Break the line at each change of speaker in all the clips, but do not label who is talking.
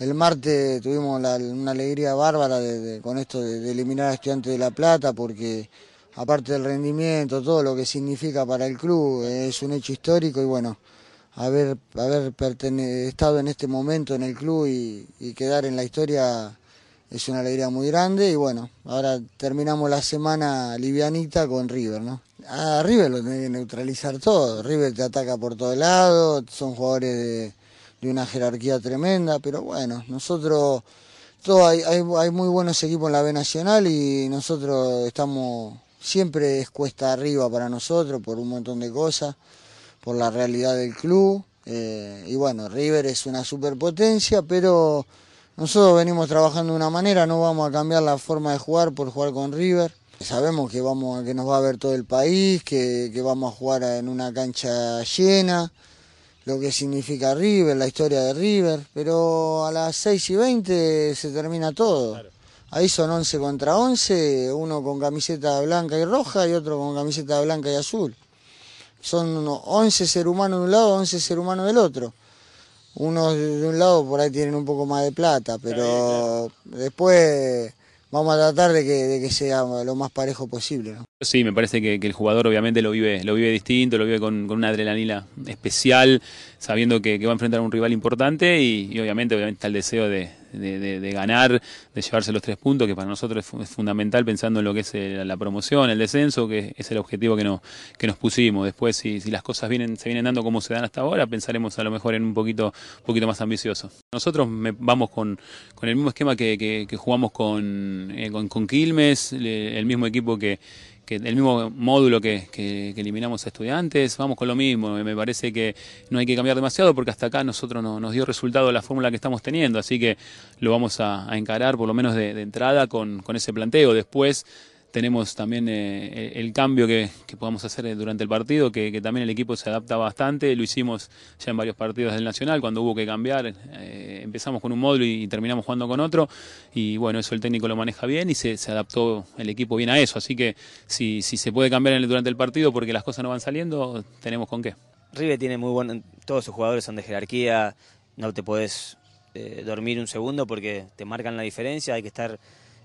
El martes tuvimos una alegría bárbara con esto de, eliminar a Estudiantes de La Plata, porque aparte del rendimiento, todo lo que significa para el club, es un hecho histórico y bueno, haber, haber estado en este momento en el club y, quedar en la historia es una alegría muy grande y bueno, ahora terminamos la semana livianita con River, ¿no? A River lo tiene que neutralizar todo, River te ataca por todos lados, son jugadores de de una jerarquía tremenda, pero bueno, nosotros todo hay, muy buenos equipos en la B Nacional y nosotros estamos, siempre es cuesta arriba para nosotros por un montón de cosas, por la realidad del club. Eh, y bueno, River es una superpotencia, pero nosotros venimos trabajando de una manera, no vamos a cambiar la forma de jugar por jugar con River. Sabemos que, vamos, que nos va a ver todo el país, que, que vamos a jugar en una cancha llena lo que significa River, la historia de River, pero a las 6 y 20 se termina todo. Ahí son 11 contra 11, uno con camiseta blanca y roja y otro con camiseta blanca y azul. Son 11 seres humanos de un lado, 11 seres humanos del otro. Unos de un lado por ahí tienen un poco más de plata, pero después vamos a tratar de que, sea lo más parejo posible.
Sí, me parece que, el jugador obviamente lo vive, lo vive distinto, lo vive con, una adrenalina especial, sabiendo que, va a enfrentar a un rival importante y, obviamente, obviamente está el deseo de, de, ganar, de llevarse los tres puntos, que para nosotros es, fundamental pensando en lo que es la promoción, el descenso, que es el objetivo que nos, que nos pusimos. Después, si, las cosas vienen, se vienen dando como se dan hasta ahora, pensaremos a lo mejor en un poquito, poquito más ambicioso. Nosotros vamos con, con el mismo esquema que, que, jugamos eh, con, con Quilmes, el mismo equipo que el mismo módulo que, eliminamos a estudiantes, vamos con lo mismo. Me parece que no hay que cambiar demasiado porque hasta acá nosotros no, nos dio resultado la fórmula que estamos teniendo, así que lo vamos a, encarar por lo menos de, entrada con, con ese planteo. Después tenemos también eh, eh, el cambio que, que, podamos hacer eh, durante el partido, que, también el equipo se adapta bastante, lo hicimos ya en varios partidos del Nacional, cuando hubo que cambiar, empezamos con un módulo y, terminamos jugando con otro, y bueno, eso el técnico lo maneja bien y se, adaptó el equipo bien a eso, así que si, si se puede cambiar durante el partido porque las cosas no van saliendo, tenemos con qué. Rive tiene muy buen, todos sus jugadores son de jerarquía, no te podés
dormir un segundo porque te marcan la diferencia, hay que estar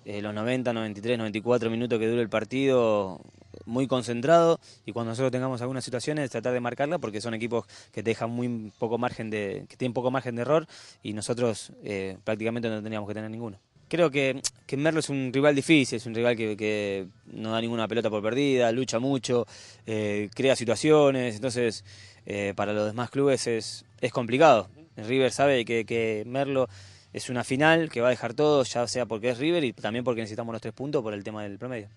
los 90, 93, 94 minutos que dure el partido, muy concentrado y cuando nosotros tengamos algunas situaciones tratar de marcarla porque son equipos que dejan muy poco margen de que tienen poco margen de error y nosotros eh, prácticamente no teníamos que tener ninguno. Creo que, Merlo es un rival difícil, es un rival que, no da ninguna pelota por perdida, lucha mucho, eh, crea situaciones, entonces eh, para los demás clubes es, es complicado. River sabe que Merlo es una final que va a dejar todo, ya sea porque es River y también porque necesitamos los tres puntos por el tema del promedio.